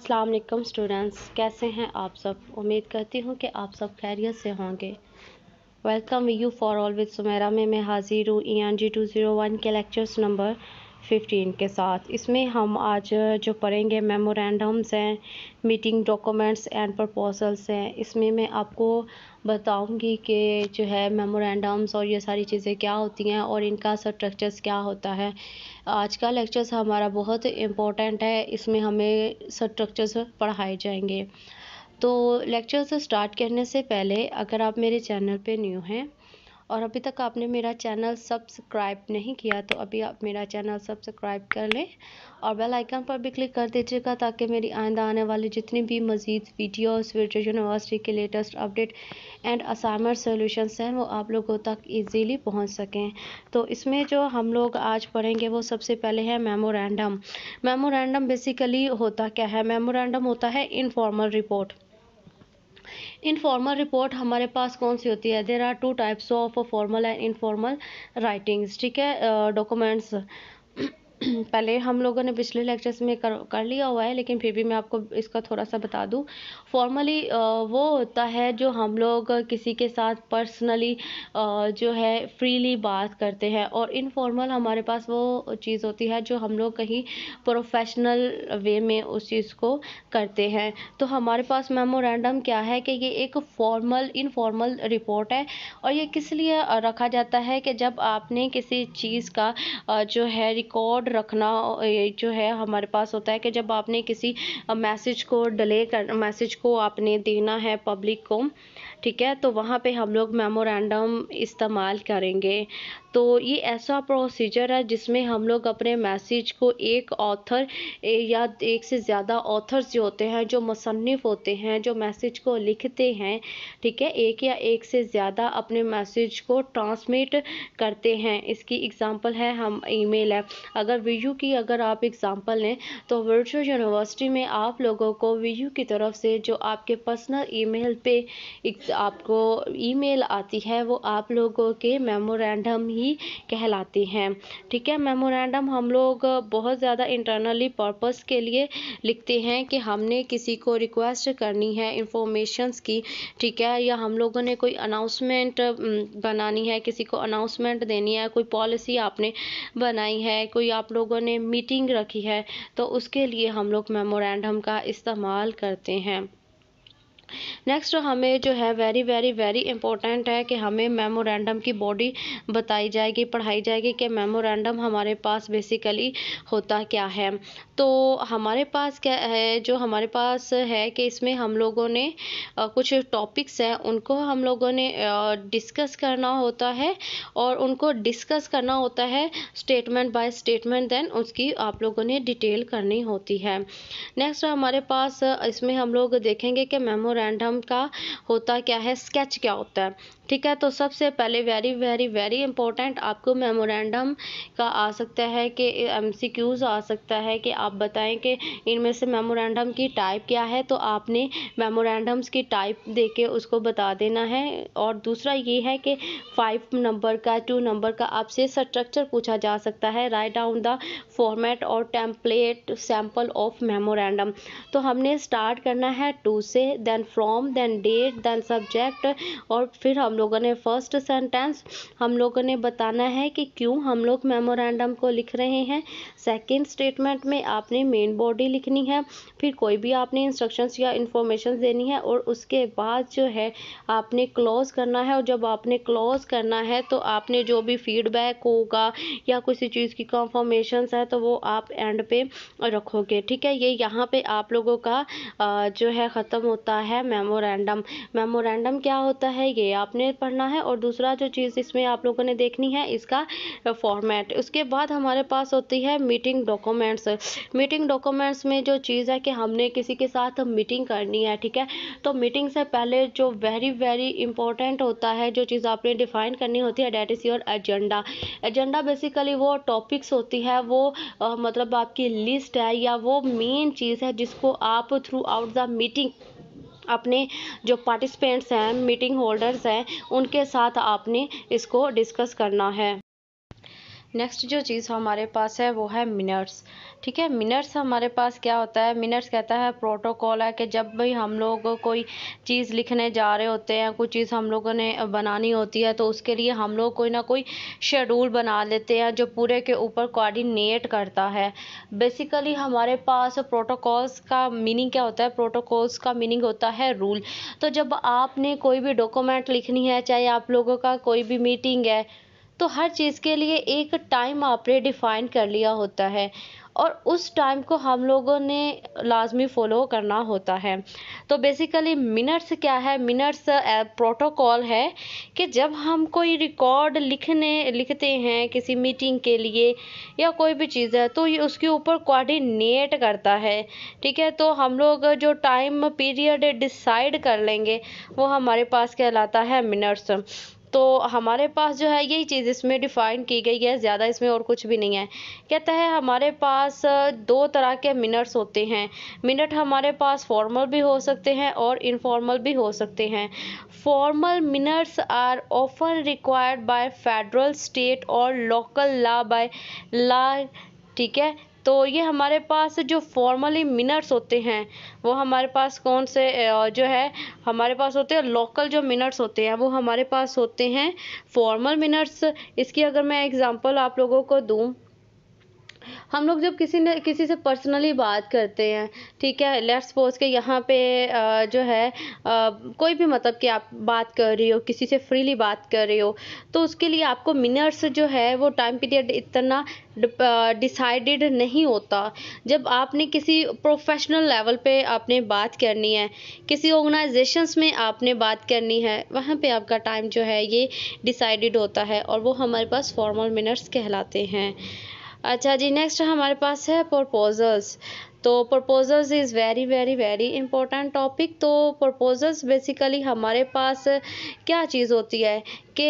अस्सलाम वालेकुम स्टूडेंट्स कैसे हैं आप सब उम्मीद करती हूँ कि आप सब खैरियत से होंगे welcome you for all with Sumera में मैं हाजिर हूँ E N G two zero one के लेक्चर्स नंबर फिफ्टीन के साथ इसमें हम आज जो पढ़ेंगे मेमोरेंडम्स हैं मीटिंग डॉक्यूमेंट्स एंड प्रपोजल्स हैं इसमें मैं आपको बताऊंगी कि जो है मेमोरेंडम्स और ये सारी चीज़ें क्या होती हैं और इनका स्ट्रक्चर्स क्या होता है आज का लेक्चर्स हमारा बहुत इम्पोर्टेंट है इसमें हमें स्ट्रक्चर्स पढ़ाए जाएंगे तो लेक्चर्स स्टार्ट करने से पहले अगर आप मेरे चैनल पर न्यू हैं और अभी तक आपने मेरा चैनल सब्सक्राइब नहीं किया तो अभी आप मेरा चैनल सब्सक्राइब कर लें और बेल आइकन पर भी क्लिक कर दीजिएगा ताकि मेरी आइंदा आने वाली जितनी भी मज़ीद वीडियोस वीडियो यूनिवर्सिटी के latest update and assignment solutions हैं वो आप लोगों तक ईजीली पहुँच सकें तो इसमें जो हम लोग आज पढ़ेंगे वो सबसे पहले है मेमोरेंडम मेमोरेंडम बेसिकली होता क्या है मेमोरेंडम होता है इनफॉर्मल रिपोर्ट इनफॉर्मल रिपोर्ट हमारे पास कौन सी होती है there are two types of formal and informal writings ठीक है डॉक्यूमेंट्स पहले हम लोगों ने पिछले लेक्चर्स में कर कर लिया हुआ है लेकिन फिर भी मैं आपको इसका थोड़ा सा बता दूं फॉर्मली वो होता है जो हम लोग किसी के साथ पर्सनली जो है फ्रीली बात करते हैं और इनफॉर्मल हमारे पास वो चीज़ होती है जो हम लोग कहीं प्रोफेशनल वे में उस चीज़ को करते हैं तो हमारे पास मेमोरेंडम क्या है कि ये एक फॉर्मल इनफॉर्मल रिपोर्ट है और ये किस लिए रखा जाता है कि जब आपने किसी चीज़ का जो है रिकॉर्ड रखना जो है हमारे पास होता है कि जब आपने किसी मैसेज को डिले कर मैसेज को आपने देना है पब्लिक को ठीक है तो वहाँ पे हम लोग मेमोरेंडम इस्तेमाल करेंगे तो ये ऐसा प्रोसीजर है जिसमें हम लोग अपने मैसेज को एक ऑथर या एक से ज़्यादा ऑथर्स जो होते हैं जो मुसनफ़ होते हैं जो मैसेज को लिखते हैं ठीक है एक या एक से ज़्यादा अपने मैसेज को ट्रांसमिट करते हैं इसकी एग्ज़ाम्पल है हम ईमेल है अगर वी की अगर आप एग्ज़ाम्पल लें तो वर्चुअल यूनिवर्सिटी में आप लोगों को वी की तरफ से जो आपके पर्सनल मेल पे आपको मेल आती है वो आप लोगों के मेमोरेंडम ही ही कहलाती हैं ठीक है मेमोरेंडम हम लोग बहुत ज़्यादा इंटरनली पर्पस के लिए लिखते हैं कि हमने किसी को रिक्वेस्ट करनी है इंफॉर्मेशंस की ठीक है या हम लोगों ने कोई अनाउंसमेंट बनानी है किसी को अनाउंसमेंट देनी है कोई पॉलिसी आपने बनाई है कोई आप लोगों ने मीटिंग रखी है तो उसके लिए हम लोग मेमोरेंडम का इस्तेमाल करते हैं नेक्स्ट हमें जो है वेरी वेरी वेरी इंपॉर्टेंट है कि हमें मेमोरेंडम की बॉडी बताई जाएगी पढ़ाई जाएगी कि मेमोरेंडम हमारे पास बेसिकली होता क्या है तो हमारे पास क्या है जो हमारे पास है कि इसमें हम लोगों ने कुछ टॉपिक्स हैं उनको हम लोगों ने डिस्कस करना होता है और उनको डिस्कस करना होता है स्टेटमेंट बाय स्टेटमेंट देन उसकी आप लोगों ने डिटेल करनी होती है नेक्स्ट हमारे पास इसमें हम लोग देखेंगे कि मेमोरेंडम मेमोरेंडम का होता क्या है स्केच क्या होता है ठीक है तो सबसे पहले वेरी वेरी वेरी इंपॉर्टेंट आपको मेमोरेंडम का आ सकता है कि एमसीक्यूज आ सकता है कि आप बताएं कि इनमें से मेमोरेंडम की टाइप क्या है तो आपने मेमोरेंडम्स की टाइप दे के उसको बता देना है और दूसरा ये है कि फाइव नंबर का टू नंबर का आपसे स्ट्रक्चर पूछा जा सकता है राइट डाउन द फॉर्मेट और टेम्पलेट सैम्पल ऑफ मेमोरेंडम तो हमने स्टार्ट करना है टू से then from then date then subject और फिर हम लोगों ने फर्स्ट सेंटेंस हम लोगों ने बताना है कि क्यों हम लोग मेमोरेंडम को लिख रहे हैं सेकेंड स्टेटमेंट में आपने मेन बॉडी लिखनी है फिर कोई भी आपने इंस्ट्रक्शंस या इंफॉर्मेशन देनी है और उसके बाद जो है आपने क्लोज करना है और जब आपने क्लोज करना है तो आपने जो भी फीडबैक होगा या किसी चीज़ की कंफर्मेशन है तो वो आप एंड पे रखोगे ठीक है ये यहाँ पे आप लोगों का जो है ख़त्म होता है है मेमोरेंडम मेमोरेंडम क्या होता है ये आपने पढ़ना है और दूसरा जो चीज़ इसमें आप लोगों ने देखनी है इसका फॉर्मेट उसके बाद हमारे पास होती है मीटिंग डॉक्यूमेंट्स मीटिंग डॉक्यूमेंट्स में जो चीज़ है कि हमने किसी के साथ मीटिंग करनी है ठीक है तो मीटिंग से पहले जो वेरी वेरी इंपॉर्टेंट होता है जो चीज़ आपने डिफाइन करनी होती है date is your agenda agenda basically वो टॉपिक्स होती है वो आ, मतलब आपकी लिस्ट है या वो मेन चीज़ है जिसको आप थ्रू आउट द मीटिंग अपने जो पार्टिसिपेंट्स हैं मीटिंग होल्डर्स हैं उनके साथ आपने इसको डिस्कस करना है नेक्स्ट जो चीज़ हमारे पास है वो है मिनट्स ठीक है मिनट्स हमारे पास क्या होता है मिनट्स कहता है प्रोटोकॉल है कि जब भी हम लोग कोई चीज़ लिखने जा रहे होते हैं कोई चीज़ हम लोगों ने बनानी होती है तो उसके लिए हम लोग कोई ना कोई शेड्यूल बना लेते हैं जो पूरे के ऊपर कोऑर्डिनेट करता है बेसिकली हमारे पास प्रोटोकॉल्स का मीनिंग क्या होता है प्रोटोकॉल्स का मीनिंग होता है रूल तो जब आपने कोई भी डॉक्यूमेंट लिखनी है चाहे आप लोगों का कोई भी मीटिंग है तो हर चीज़ के लिए एक टाइम आपने डिफ़ाइन कर लिया होता है और उस टाइम को हम लोगों ने लाजमी फ़ॉलो करना होता है तो बेसिकली मिनट्स क्या है मिनट्स प्रोटोकॉल है कि जब हम कोई रिकॉर्ड लिखने लिखते हैं किसी मीटिंग के लिए या कोई भी चीज़ है तो ये उसके ऊपर कोऑर्डिनेट करता है ठीक है तो हम लोग जो टाइम पीरियड डिसाइड कर लेंगे वो हमारे पास कहलाता है मिनट्स तो हमारे पास जो है यही चीज़ इसमें डिफ़ाइन की गई है ज़्यादा इसमें और कुछ भी नहीं है कहता है हमारे पास दो तरह के मिनट्स होते हैं मिनट हमारे पास फॉर्मल भी हो सकते हैं और इनफॉर्मल भी हो सकते हैं formal minutes are often required by federal state और लोकल लॉ बाय लॉ ठीक है तो ये हमारे पास जो फॉर्मली मिनट्स होते हैं वो हमारे पास कौन से जो है हमारे पास होते हैं लोकल जो मिनट्स होते हैं वो हमारे पास होते हैं फॉर्मल मिनट्स इसकी अगर मैं एग्जांपल आप लोगों को दूँ हम लोग जब किसी ने किसी से पर्सनली बात करते हैं ठीक है लेट्स सपोज के यहाँ पे जो है कोई भी मतलब कि आप बात कर रही हो किसी से फ्रीली बात कर रही हो तो उसके लिए आपको मिनट्स जो है वो टाइम पीरियड इतना डिसाइडेड नहीं होता जब आपने किसी प्रोफेशनल लेवल पे आपने बात करनी है किसी ऑर्गेनाइजेशंस में आपने बात करनी है वहाँ पे आपका टाइम जो है ये डिसाइडेड होता है और वो हमारे पास फॉर्मल मिनट्स कहलाते हैं अच्छा जी नेक्स्ट हमारे पास है प्रपोजल्स तो proposals is very very very important topic तो प्रपोजल्स बेसिकली हमारे पास क्या चीज़ होती है कि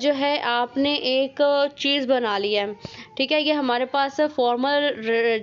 जो है आपने एक चीज़ बना ली है ठीक है ये हमारे पास फॉर्मल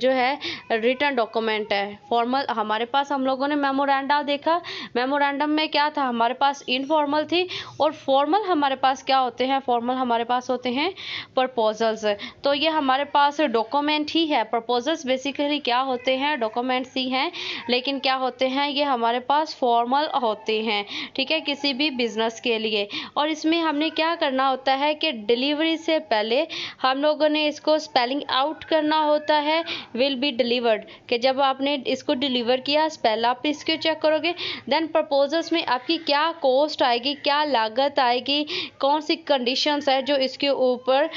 जो है रिटर्न डॉक्यूमेंट है फॉर्मल हमारे पास हम लोगों ने मेमोरेंडा देखा मेमोरेंडम में क्या था हमारे पास इनफॉर्मल थी और फॉर्मल हमारे पास क्या होते हैं फॉर्मल हमारे पास होते हैं प्रपोजल्स तो ये हमारे पास डॉक्यूमेंट ही है प्रपोजल्स बेसिकली क्या होते हैं हैं डॉक्यूमेंट्स ही हैं लेकिन क्या होते हैं ये हमारे पास फॉर्मल होते हैं ठीक है किसी भी बिज़नेस के लिए और इसमें हमने क्या करना होता है कि डिलीवरी से पहले हम लोगों ने इसको स्पेलिंग आउट करना होता है विल बी डिलीवर्ड कि जब आपने इसको डिलीवर किया स्पेल आप इसको चेक करोगे देन प्रपोजल्स में आपकी क्या कॉस्ट आएगी क्या लागत आएगी कौन सी कंडीशंस है जो इसके ऊपर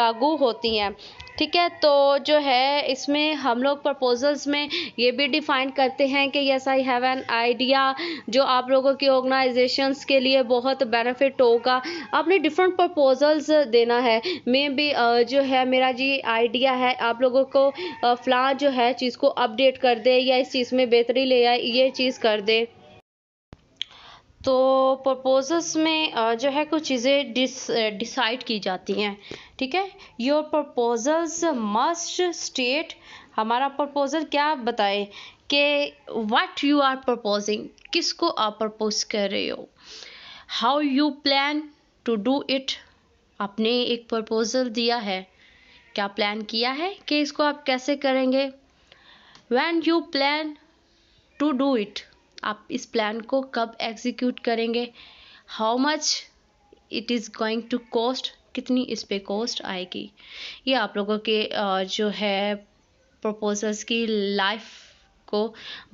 लागू होती हैं ठीक है तो जो है इसमें हम लोग प्रपोजल्स में ये भी डिफाइन करते हैं कि yes I have an idea जो आप लोगों की ऑर्गेनाइजेशंस के लिए बहुत बेनिफिट होगा आपने डिफरेंट प्रपोजल्स देना है मे भी जो है मेरा जी आइडिया है आप लोगों को फला जो है चीज़ को अपडेट कर दे या इस चीज़ में बेहतरी ले आए ये चीज़ कर दे तो प्रपोजल्स में जो है कुछ चीज़ें डिस डिसाइड की जाती हैं ठीक है योर प्रपोजल्स मस्ट स्टेट हमारा प्रपोजल क्या बताए कि वट यू आर प्रपोजिंग किसको आप प्रपोज कर रहे हो how you plan to do it आपने एक प्रपोजल दिया है क्या प्लान किया है कि इसको आप कैसे करेंगे when you plan to do it आप इस प्लान को कब एग्जीक्यूट करेंगे how much it is going to cost कितनी इस पर कॉस्ट आएगी ये आप लोगों के जो है प्रपोजल्स की लाइफ को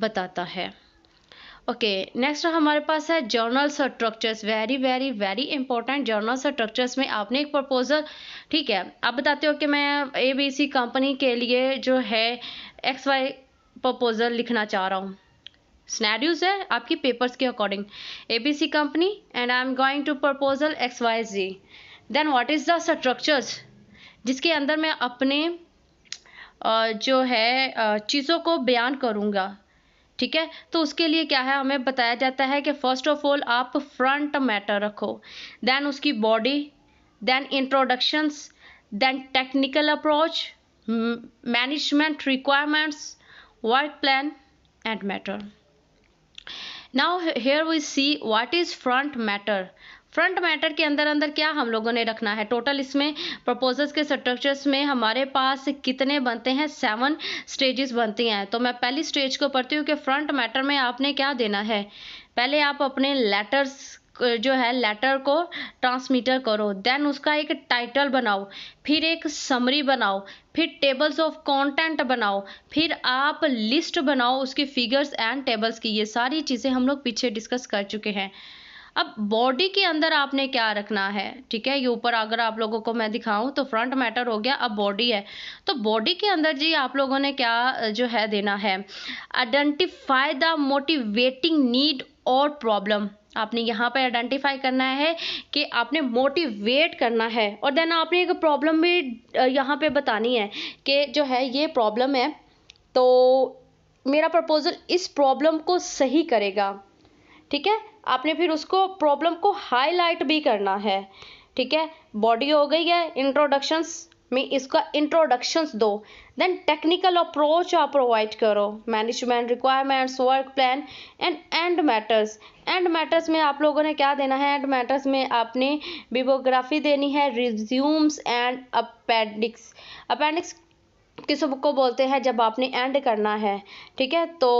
बताता है ओके नेक्स्ट हमारे पास है जर्नल्स और structures very very very important journals और स्ट्रक्चर्स में आपने एक प्रपोजल ठीक है आप बताते हो कि मैं ए बी सी कंपनी के लिए जो है एक्स वाई प्रपोजल लिखना चाह रहा हूँ स्नैड्यूज है आपकी पेपर्स के according A B C company and I am going to proposal X Y Z then what is the structures जिसके अंदर मैं अपने जो है चीज़ों को बयान करूँगा ठीक है तो उसके लिए क्या है हमें बताया जाता है कि फर्स्ट ऑफ ऑल आप फ्रंट मैटर रखो देन उसकी body then introductions then technical approach management requirements work plan end matter now here we see what is front matter front matter के अंदर अंदर क्या हम लोगों ने रखना है टोटल इसमें प्रपोजल्स के स्ट्रक्चर्स में हमारे पास कितने बनते हैं सेवन स्टेजेस बनती हैं तो मैं पहली स्टेज को पढ़ती हूँ कि फ्रंट मैटर में आपने क्या देना है पहले आप अपने लेटर्स जो है लेटर को ट्रांसमीटर करो देन उसका एक टाइटल बनाओ फिर एक समरी बनाओ फिर टेबल्स ऑफ कंटेंट बनाओ फिर आप लिस्ट बनाओ उसकी फिगर्स एंड टेबल्स की ये सारी चीज़ें हम लोग पीछे डिस्कस कर चुके हैं अब बॉडी के अंदर आपने क्या रखना है ठीक है ये ऊपर अगर आप लोगों को मैं दिखाऊं तो फ्रंट मैटर हो गया अब बॉडी है तो बॉडी के अंदर जी आप लोगों ने क्या जो है देना है आइडेंटिफाई द मोटिवेटिंग नीड और प्रॉब्लम आपने यहाँ पर आइडेंटिफाई करना है कि आपने मोटिवेट करना है और देन आपने एक प्रॉब्लम भी यहाँ पे बतानी है कि जो है ये प्रॉब्लम है तो मेरा प्रपोजल इस प्रॉब्लम को सही करेगा ठीक है आपने फिर उसको प्रॉब्लम को हाईलाइट भी करना है ठीक है बॉडी हो गई है इंट्रोडक्शंस में इसका इंट्रोडक्शंस दो देन टेक्निकल अप्रोच आप प्रोवाइड करो management requirements work plan and end matters end matters में आप लोगों ने क्या देना है एंड मैटर्स में आपने बिबोग्राफी देनी है रिज्यूम्स एंड अपेंडिक्स अपेंडिक्स किस को बोलते हैं जब आपने एंड करना है ठीक है तो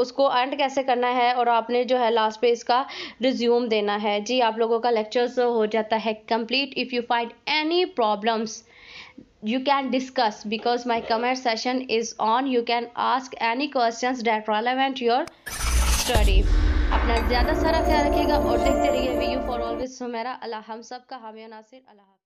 उसको एंड कैसे करना है और आपने जो है लास्ट पे इसका रिज्यूम देना है जी आप लोगों का लेक्चर्स तो हो जाता है complete if you find any problems you can discuss because my comment session is on you can ask any question that relevant your study अपना ज़्यादा सारा ख्याल रखिएगा और देखते रहिए V U for always Sumera हम सब का हामिया नासिर अल्लाह